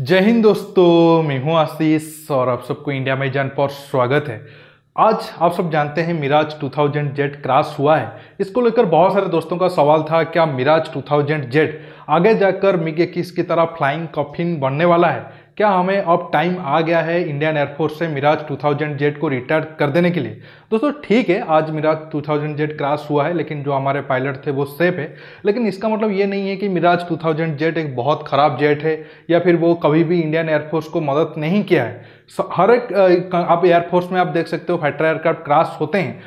जय हिंद दोस्तों मैं हूं आशीष और आप सबको इंडिया में जान पर स्वागत है आज आप सब जानते हैं मिराज 2000 जेट क्रैश हुआ है इसको लेकर बहुत सारे दोस्तों का सवाल था क्या मिराज 2000 जेट आगे जाकर मिग इक्कीस की तरह फ्लाइंग कॉफिन बनने वाला है क्या हमें अब टाइम आ गया है इंडियन एयरफोर्स से मिराज 2000 जेट को रिटायर कर देने के लिए दोस्तों ठीक है आज मिराज 2000 जेट क्रास हुआ है लेकिन जो हमारे पायलट थे वो सेफ है लेकिन इसका मतलब ये नहीं है कि मिराज 2000 जेट एक बहुत ख़राब जेट है या फिर वो कभी भी इंडियन एयरफोर्स को मदद नहीं किया है हर एक आप एयरफोर्स में आप देख सकते हो फाइटर एयरक्राफ्ट क्रास होते हैं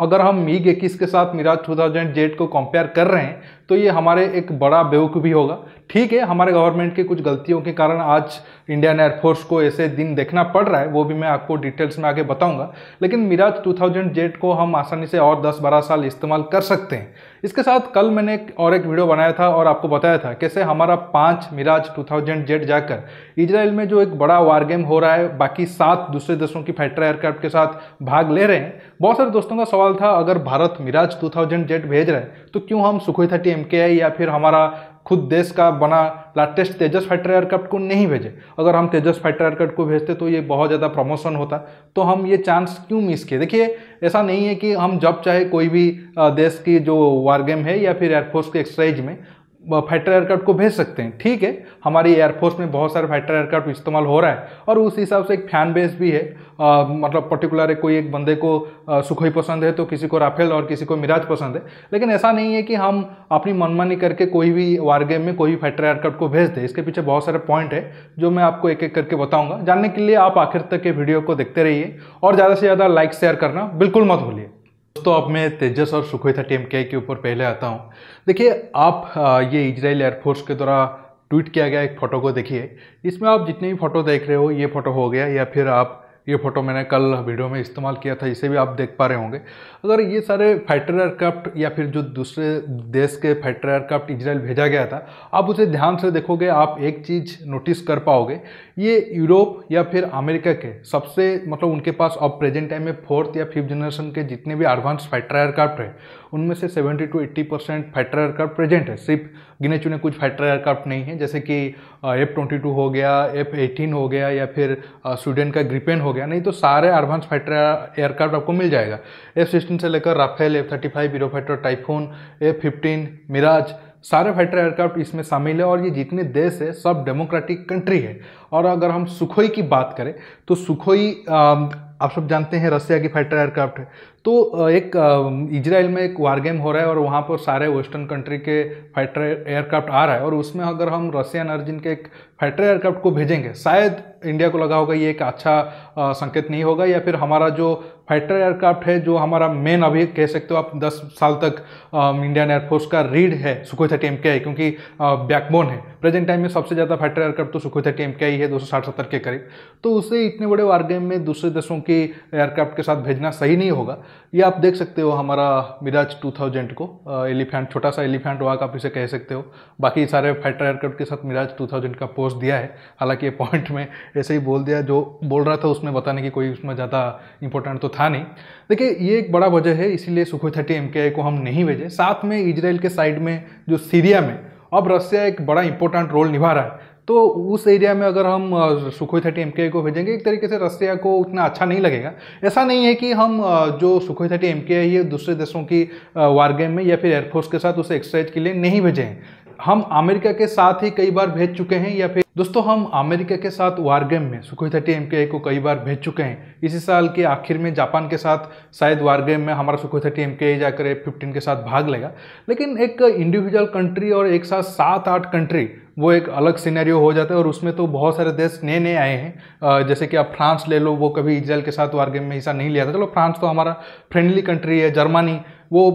अगर हम मीग इक्कीस के साथ मिराज 2000 जेट को कंपेयर कर रहे हैं तो ये हमारे एक बड़ा बेवकूफ़ी होगा ठीक है हमारे गवर्नमेंट के कुछ गलतियों के कारण आज इंडियन एयरफोर्स को ऐसे दिन देखना पड़ रहा है वो भी मैं आपको डिटेल्स में आगे बताऊंगा लेकिन मिराज 2000 जेट को हम आसानी से और 10 बारह साल इस्तेमाल कर सकते हैं इसके साथ कल मैंने और एक वीडियो बनाया था और आपको बताया था कैसे हमारा पाँच मिराज टू जेट जाकर इसराइल में जो एक बड़ा वार गेम हो रहा है बाकी सात दूसरे देशों की फाइटर एयरक्राफ्ट के साथ भाग ले रहे हैं बहुत सारे दोस्तों का सवाल था अगर भारत मिराज टू जेट भेज रहे हैं तो क्यों हम सुखोई थर्टी एम या फिर हमारा खुद देश का बना लाटेस्ट तेजस फाइटर एयरक्राफ्ट को नहीं भेजे अगर हम तेजस फाइटर एयरक्राफ्ट को भेजते तो ये बहुत ज़्यादा प्रमोशन होता तो हम ये चांस क्यों मिस किए देखिए ऐसा नहीं है कि हम जब चाहे कोई भी देश की जो वार गेम है या फिर एयरफोर्स के एक्सरसाइज में फाइटर एयरक्राफ्ट को भेज सकते हैं ठीक है हमारी एयरफोर्स में बहुत सारे फाइटर एयरक्राफ्ट इस्तेमाल हो रहा है और उस हिसाब से एक फैन बेस भी है आ, मतलब पर्टिकुलर है कोई एक बंदे को सुखोई पसंद है तो किसी को राफेल और किसी को मिराज पसंद है लेकिन ऐसा नहीं है कि हम अपनी मनमानी करके कोई भी वार गेम में कोई भी फाइटर एयरक्राफ्ट को भेज दें इसके पीछे बहुत सारे पॉइंट है जो मैं आपको एक एक करके बताऊँगा जानने के लिए आप आखिर तक ये वीडियो को देखते रहिए और ज़्यादा से ज़्यादा लाइक शेयर करना बिल्कुल मत भूलिए दोस्तों अब मैं तेजस और सुखोई था टेम के के ऊपर पहले आता हूँ देखिए आप ये इजराइल एयरफोर्स के द्वारा ट्वीट किया गया एक फ़ोटो को देखिए इसमें आप जितने भी फ़ोटो देख रहे हो ये फ़ोटो हो गया या फिर आप ये फ़ोटो मैंने कल वीडियो में इस्तेमाल किया था इसे भी आप देख पा रहे होंगे अगर ये सारे फाइटर एयरक्राफ्ट या फिर जो दूसरे देश के फाइटर एयरक्राफ्ट इजराइल भेजा गया था आप उसे ध्यान से देखोगे आप एक चीज़ नोटिस कर पाओगे ये यूरोप या फिर अमेरिका के सबसे मतलब उनके पास अब प्रेजेंट टाइम में फोर्थ या फिफ्थ जनरेशन के जितने भी एडवांस फाइटर एयरक्राफ्ट है उनमें से seventy to eighty percent fighter aircraft present है सिर्फ गिने चुने कुछ फाइटर एयरक्राफ्ट नहीं है जैसे कि एफ ट्वेंटी टू हो गया एफ एटीन हो गया या फिर स्वीडन का ग्रिपेन हो गया नहीं तो सारे एडवांस फाइटर एयरक्राफ्ट आपको मिल जाएगा एफ सिक्सटीन से लेकर Rafale F thirty five Euro fighter Typhoon F fifteen Mirage सारे फाइटर एयरक्राफ्ट इसमें शामिल है और ये जितने देश है सब डेमोक्रेटिक कंट्री है और अगर हम सुखोई की बात करें तो सुखोई आप सब जानते हैं रसिया की फाइटर एयरक्राफ्ट है तो एक इजराइल में एक वार गेम हो रहा है और वहाँ पर सारे वेस्टर्न कंट्री के फाइटर एयरक्राफ्ट आ रहा है और उसमें अगर हम रसियन अर्जिन के एक फाइटर एयरक्राफ्ट को भेजेंगे शायद इंडिया को लगा होगा ये एक अच्छा आ, संकेत नहीं होगा या फिर हमारा जो फाइटर एयरक्राफ्ट है जो हमारा मेन अभी कह सकते हो आप 10 साल तक इंडियन एयरफोर्स का रीड है सुखोई थर्टी एम आई क्योंकि बैकबोन है प्रेजेंट टाइम में सबसे ज़्यादा फाइटर एयरक्राफ्ट तो सुखोई थर्टी एम के आई है दो सौ साठ सत्तर के करीब तो उसे इतने बड़े वारगेम में दूसरे देशों की एयरक्राफ्ट के साथ भेजना सही नहीं होगा ये आप देख सकते हो हमारा मिराज टू थाउजेंड को एलिफेंट छोटा सा एलिफेंट वाक आप इसे कह सकते हो बाकी सारे फाइटर एयरक्राफ्ट के साथ मिराज टू थाउजेंड का पोस्ट दिया है हालांकि ये पॉइंट में ऐसे ही बोल दिया जो बोल रहा था उसमें बताने की कोई उसमें ज़्यादा इंपॉर्टेंट तो था नहीं देखिए ये एक बड़ा वजह है इसीलिए सुखोई थर्टी एम को हम नहीं भेजे साथ में इजराइल के साइड में जो सीरिया में अब रसिया एक बड़ा इंपॉर्टेंट रोल निभा रहा है तो उस एरिया में अगर हम सुखोई थर्टी एम को भेजेंगे एक तरीके से रसिया को उतना अच्छा नहीं लगेगा ऐसा नहीं है कि हम जो सुखोई थर्टी एम है ये दूसरे देशों की वार गेम में या फिर एयरफोर्स के साथ उसे एक्सरसाइज के लिए नहीं भेजें हम अमेरिका के साथ ही कई बार भेज चुके हैं या फिर दोस्तों हम अमेरिका के साथ वार गेम में सुखोई थर्टी एम को कई बार भेज चुके हैं इसी साल के आखिर में जापान के साथ शायद वार गेम में हमारा सुखोई थर्टी एम जाकर एफ फिफ्टीन के साथ भाग लेगा लेकिन एक इंडिविजुअल कंट्री और एक साथ सात आठ कंट्री वो एक अलग सिनेरियो हो जाता है और उसमें तो बहुत सारे देश नए नए आए हैं जैसे कि आप फ्रांस ले लो वो कभी इसराइल के साथ वार गेम में हिस्सा नहीं लिया था चलो फ्रांस तो हमारा फ्रेंडली कंट्री है जर्मनी वो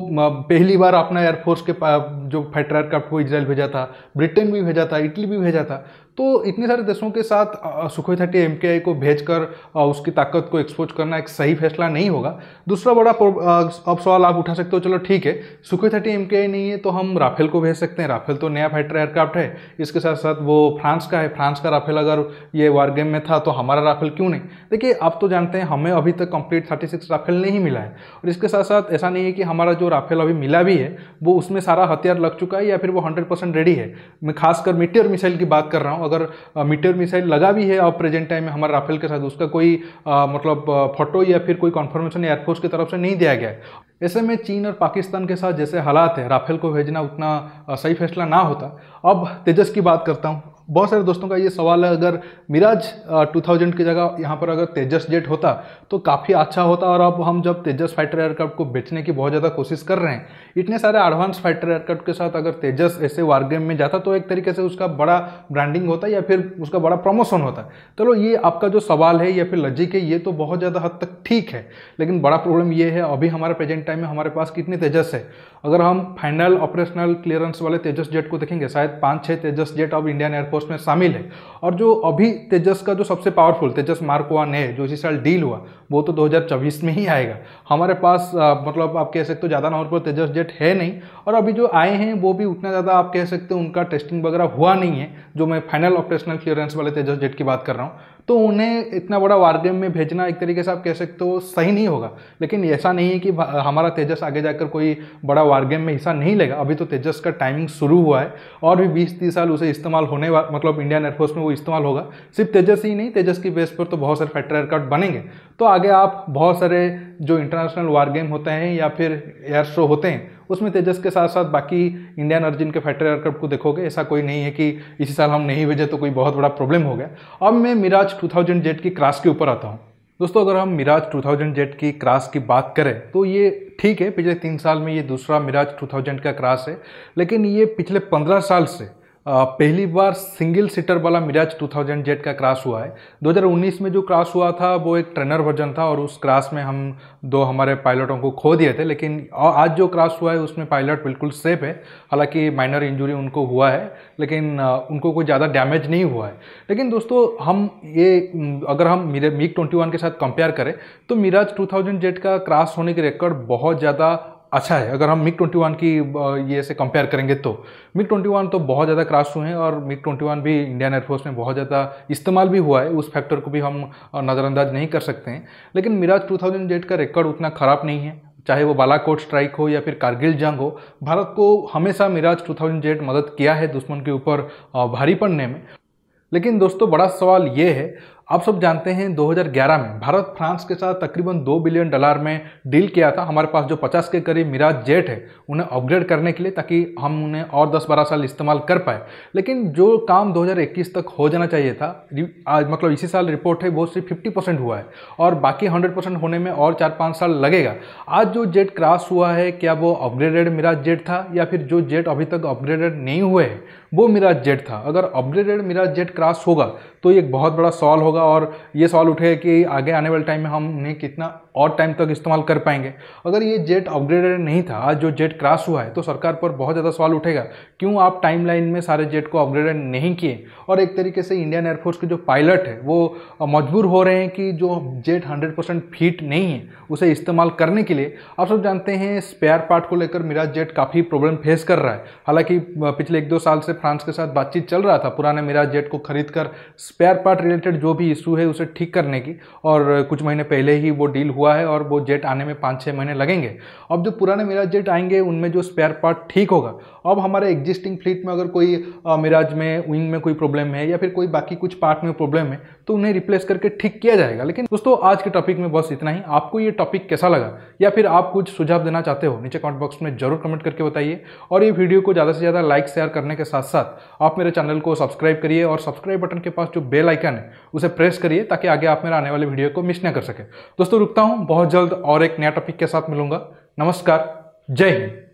पहली बार अपना एयरफोर्स के जो फाइटर एयरक्राफ्ट को इसराइल भेजा था ब्रिटेन भी भेजा था इटली भी भेजा था तो इतने सारे देशों के साथ सुखोई थर्टी एम को भेज कर उसकी ताकत को एक्सपोज करना एक सही फैसला नहीं होगा दूसरा बड़ा अब सवाल आप उठा सकते हो चलो ठीक है सुखोई थर्टी एम नहीं है तो हम राफेल को भेज सकते हैं राफेल तो नया फाइटर एयरक्राफ्ट है इसके साथ साथ वो फ्रांस का है फ्रांस का राफेल अगर ये वार गेम में था तो हमारा राफेल क्यों नहीं देखिए आप तो जानते हैं हमें अभी तक कंप्लीट थर्टी राफेल नहीं मिला है और इसके साथ साथ ऐसा नहीं है कि हमारा जो राफेल अभी मिला भी है वो उसमें सारा हथियार लग चुका है या फिर वो हंड्रेड परसेंट रेडी है मैं खासकर मिट्टी और मिसाइल की बात कर रहा हूँ अगर मीटर मिसाइल लगा भी है अब प्रेजेंट टाइम में हमारे राफेल के साथ उसका कोई आ, मतलब फोटो या फिर कोई कॉन्फर्मेशन एयरफोर्स की तरफ से नहीं दिया गया है ऐसे में चीन और पाकिस्तान के साथ जैसे हालात है राफेल को भेजना उतना सही फैसला ना होता अब तेजस की बात करता हूँ बहुत सारे दोस्तों का ये सवाल है अगर मिराज 2000 की जगह यहाँ पर अगर तेजस जेट होता तो काफ़ी अच्छा होता और अब हम जब तेजस फाइटर एयरक्राफ्ट को बेचने की बहुत ज़्यादा कोशिश कर रहे हैं इतने सारे एडवांस फाइटर एयरक्राफ्ट के साथ अगर तेजस ऐसे वारगेम में जाता तो एक तरीके से उसका बड़ा ब्रांडिंग होता या फिर उसका बड़ा प्रमोशन होता चलो तो ये आपका जो सवाल है या फिर लजिक है ये तो बहुत ज़्यादा हद तक ठीक है लेकिन बड़ा प्रॉब्लम ये है अभी हमारे प्रेजेंट टाइम में हमारे पास कितनी तेजस है अगर हम फाइनल ऑपरेशनल क्लियरेंस वाले तेजस जेट को देखेंगे शायद पाँच छः तेजस जेट अब इंडियन एयरफोर्स में शामिल है और जो अभी तेजस का जो सबसे पावरफुल तेजस मार्क वन है जो इसी साल डील हुआ वो तो 2024 में ही आएगा हमारे पास मतलब आप कह सकते हो ज़्यादा नंबर पर तेजस जेट है नहीं और अभी जो आए हैं वो भी उतना ज़्यादा आप कह सकते हो उनका टेस्टिंग वगैरह हुआ नहीं है जो मैं फाइनल ऑपरेशनल क्लियरेंस वाले तेजस जेट की बात कर रहा हूँ तो उन्हें इतना बड़ा वारगेम में भेजना एक तरीके से आप कह सकते हो सही नहीं होगा लेकिन ऐसा नहीं है कि हमारा तेजस आगे जाकर कोई बड़ा वारगेम में हिस्सा नहीं लेगा अभी तो तेजस का टाइमिंग शुरू हुआ है और भी बीस तीस साल उसे इस्तेमाल होने मतलब इंडियन एयरफोर्स में वो इस्तेमाल होगा सिर्फ तेजस ही नहीं तेजस की बेस पर तो बहुत सारे फाइटर एयरक्राफ्ट बनेंगे तो आगे आप बहुत सारे जो इंटरनेशनल वार गेम होते हैं या फिर एयर शो होते हैं उसमें तेजस के साथ साथ बाकी इंडियन अर्जिन के फाइटर एयरक्राफ्ट को देखोगे ऐसा कोई नहीं है कि इसी साल हम नहीं भेजे तो कोई बहुत बड़ा प्रॉब्लम हो गया अब मैं मिराज 2000 जेट की क्रास के ऊपर आता हूँ दोस्तों अगर हम मिराज 2000 जेट की क्रास की बात करें तो ये ठीक है पिछले तीन साल में ये दूसरा मिराज 2000 का क्रास है लेकिन ये पिछले पंद्रह साल से पहली बार सिंगल सीटर वाला मिराज 2000 जेट का क्रास हुआ है 2019 में जो क्रास हुआ था वो एक ट्रेनर वर्जन था और उस क्रास में हम दो हमारे पायलटों को खो दिए थे लेकिन आज जो क्रास हुआ है उसमें पायलट बिल्कुल सेफ है हालांकि माइनर इंजुरी उनको हुआ है लेकिन उनको कोई ज़्यादा डैमेज नहीं हुआ है लेकिन दोस्तों हम ये अगर हम मीक ट्वेंटी के साथ कंपेयर करें तो मिराज टू जेट का क्रास होने के रिकॉर्ड बहुत ज़्यादा अच्छा है अगर हम मिग ट्वेंटी वन की ये से कंपेयर करेंगे तो मिग ट्वेंटी वन तो बहुत ज़्यादा क्रॉस हुए हैं और मिग ट्वेंटी वन भी इंडियन एयरफोर्स में बहुत ज़्यादा इस्तेमाल भी हुआ है उस फैक्टर को भी हम नज़रअंदाज नहीं कर सकते हैं लेकिन मिराज टू थाउजेंड एट का रिकॉर्ड उतना ख़राब नहीं है चाहे वो बालाकोट स्ट्राइक हो या फिर कारगिल जंग हो भारत को हमेशा मिराज टू थाउजेंड एट मदद किया है दुश्मन के ऊपर भारी पड़ने में लेकिन दोस्तों बड़ा सवाल ये है आप सब जानते हैं 2011 में भारत फ्रांस के साथ तकरीबन 2 बिलियन डॉलर में डील किया था हमारे पास जो 50 के करीब मिराज जेट है उन्हें अपग्रेड करने के लिए ताकि हम उन्हें और 10-12 साल इस्तेमाल कर पाए लेकिन जो काम 2021 तक हो जाना चाहिए था आज मतलब इसी साल रिपोर्ट है वो सिर्फ फिफ्टी परसेंट हुआ है और बाकी हंड्रेड परसेंट होने में और चार पाँच साल लगेगा आज जो जेट क्रॉस हुआ है क्या वो अपग्रेडेड मिराज जेट था या फिर जो जेट अभी तक अपग्रेडेड नहीं हुए वो मिराज जेट था अगर अपग्रेडेड मिराज जेट क्रॉस होगा तो ये एक बहुत बड़ा सॉल्व होगा होगा और ये सवाल उठेगा कि आगे आने वाले टाइम में हमने कितना और टाइम तक इस्तेमाल कर पाएंगे अगर ये जेट अपग्रेडेड नहीं था जो जेट क्रैश हुआ है तो सरकार पर बहुत ज़्यादा सवाल उठेगा क्यों आप टाइमलाइन में सारे जेट को अपग्रेडेड नहीं किए और एक तरीके से इंडियन एयरफोर्स के जो पायलट है वो मजबूर हो रहे हैं कि जो जेट हंड्रेड परसेंट फिट नहीं है उसे इस्तेमाल करने के लिए आप सब जानते हैं स्पेयर पार्ट को लेकर मेरा जेट काफ़ी प्रॉब्लम फेस कर रहा है हालांकि पिछले एक दो साल से फ्रांस के साथ बातचीत चल रहा था पुराने मेरा जेट को खरीद कर स्पेयर पार्ट रिलेटेड जो भी इशू है उसे ठीक करने की और कुछ महीने पहले ही वो डील हुआ है और वो जेट आने में पाँच छः महीने लगेंगे अब जो पुराने मिराज जेट आएंगे उनमें जो स्पेयर पार्ट ठीक होगा अब हमारे एग्जिस्टिंग फ्लीट में अगर कोई मिराज में विंग में कोई प्रॉब्लम है या फिर कोई बाकी कुछ पार्ट में प्रॉब्लम है तो उन्हें रिप्लेस करके ठीक किया जाएगा लेकिन दोस्तों आज के टॉपिक में बस इतना ही आपको ये टॉपिक कैसा लगा या फिर आप कुछ सुझाव देना चाहते हो नीचे कमेंट बॉक्स में जरूर कमेंट करके बताइए और ये वीडियो को ज़्यादा से ज़्यादा लाइक शेयर करने के साथ साथ आप मेरे चैनल को सब्सक्राइब करिए और सब्सक्राइब बटन के पास जो बेल आइकन है उसे प्रेस करिए ताकि आगे आप मेरा आने वाले वीडियो को मिस ना कर सके दोस्तों रुकता हूँ हूँ बहुत जल्द और एक नया टॉपिक के साथ मिलूंगा नमस्कार जय हिंद